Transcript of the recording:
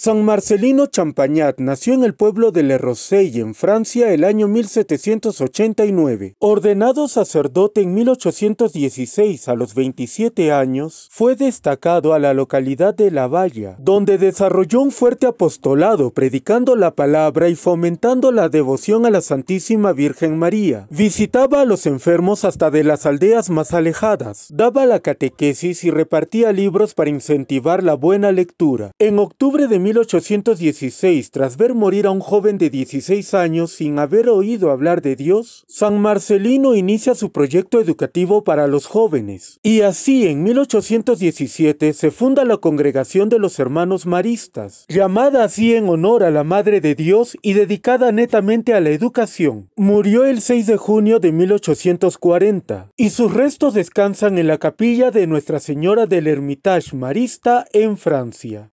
San Marcelino Champagnat nació en el pueblo de Le Rosey, en Francia, el año 1789. Ordenado sacerdote en 1816 a los 27 años, fue destacado a la localidad de La Valla, donde desarrolló un fuerte apostolado predicando la palabra y fomentando la devoción a la Santísima Virgen María. Visitaba a los enfermos hasta de las aldeas más alejadas, daba la catequesis y repartía libros para incentivar la buena lectura. En octubre de 1816, tras ver morir a un joven de 16 años sin haber oído hablar de Dios, San Marcelino inicia su proyecto educativo para los jóvenes. Y así, en 1817, se funda la Congregación de los Hermanos Maristas, llamada así en honor a la Madre de Dios y dedicada netamente a la educación. Murió el 6 de junio de 1840 y sus restos descansan en la capilla de Nuestra Señora del Hermitage Marista en Francia.